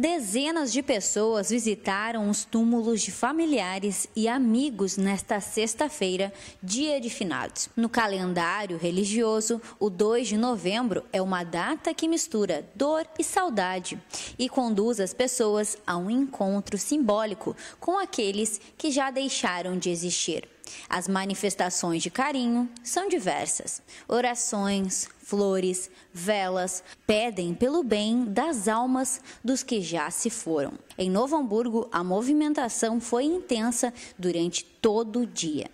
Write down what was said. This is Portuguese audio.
Dezenas de pessoas visitaram os túmulos de familiares e amigos nesta sexta-feira, dia de finados. No calendário religioso, o 2 de novembro é uma data que mistura dor e saudade e conduz as pessoas a um encontro simbólico com aqueles que já deixaram de existir. As manifestações de carinho são diversas: orações, flores, velas, pedem pelo bem das almas dos que já se foram. Em Novo Hamburgo, a movimentação foi intensa durante todo o dia.